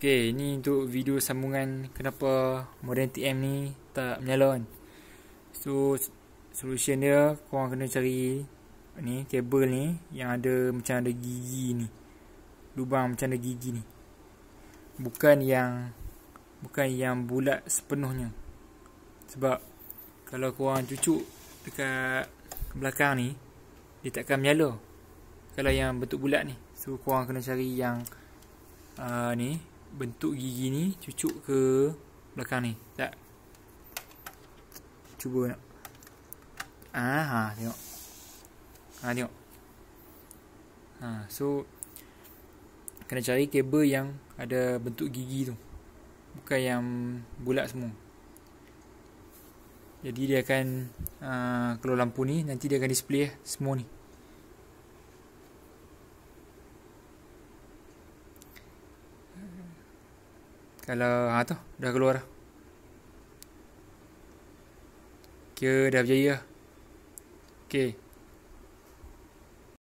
Okay, ini untuk video sambungan kenapa modem TM ni tak menyala kan. So, solution dia korang kena cari ni kabel ni yang ada macam ada gigi ni. Lubang macam ada gigi ni. Bukan yang bukan yang bulat sepenuhnya. Sebab kalau korang cucuk dekat belakang ni, dia takkan menyala. Kalau yang bentuk bulat ni. So, korang kena cari yang Uh, ni bentuk gigi ni cucuk ke belakang ni. Tak. Cuba nak. Ah, ha, tengok. Ha, tengok. Ha, so kena cari kabel yang ada bentuk gigi tu. Bukan yang bulat semua. Jadi dia akan uh, keluar lampu ni nanti dia akan display semua ni. Kalau ha tu dah keluar dah. Kira dah berjaya. Okey.